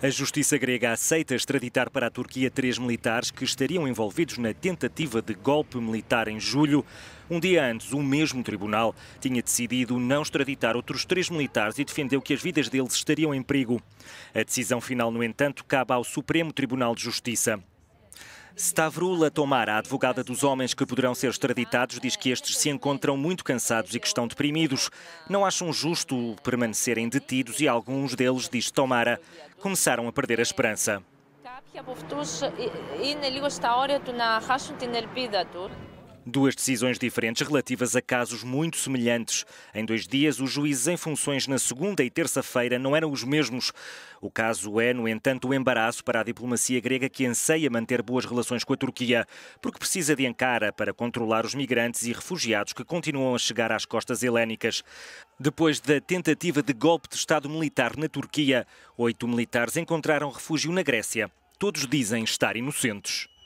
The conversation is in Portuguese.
A justiça grega aceita extraditar para a Turquia três militares que estariam envolvidos na tentativa de golpe militar em julho. Um dia antes, o mesmo tribunal tinha decidido não extraditar outros três militares e defendeu que as vidas deles estariam em perigo. A decisão final, no entanto, cabe ao Supremo Tribunal de Justiça. Stavrula Tomara, a advogada dos homens que poderão ser extraditados, diz que estes se encontram muito cansados e que estão deprimidos. Não acham justo permanecerem detidos e alguns deles, diz Tomara, começaram a perder a esperança duas decisões diferentes relativas a casos muito semelhantes. Em dois dias, os juízes em funções na segunda e terça-feira não eram os mesmos. O caso é, no entanto, um embaraço para a diplomacia grega que anseia manter boas relações com a Turquia, porque precisa de Ankara para controlar os migrantes e refugiados que continuam a chegar às costas helénicas. Depois da tentativa de golpe de Estado militar na Turquia, oito militares encontraram refúgio na Grécia. Todos dizem estar inocentes.